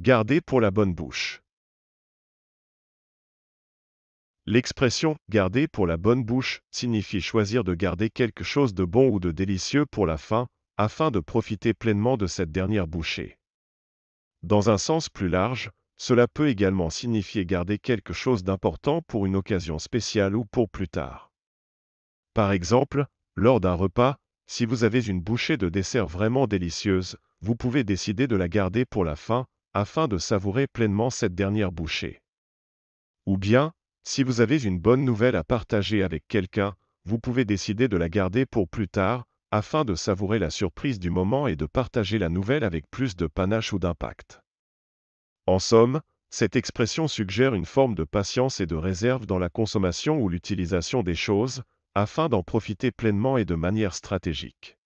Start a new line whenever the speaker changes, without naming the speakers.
Garder pour la bonne bouche. L'expression garder pour la bonne bouche signifie choisir de garder quelque chose de bon ou de délicieux pour la fin, afin de profiter pleinement de cette dernière bouchée. Dans un sens plus large, cela peut également signifier garder quelque chose d'important pour une occasion spéciale ou pour plus tard. Par exemple, lors d'un repas, si vous avez une bouchée de dessert vraiment délicieuse, vous pouvez décider de la garder pour la fin, afin de savourer pleinement cette dernière bouchée. Ou bien, si vous avez une bonne nouvelle à partager avec quelqu'un, vous pouvez décider de la garder pour plus tard, afin de savourer la surprise du moment et de partager la nouvelle avec plus de panache ou d'impact. En somme, cette expression suggère une forme de patience et de réserve dans la consommation ou l'utilisation des choses, afin d'en profiter pleinement et de manière stratégique.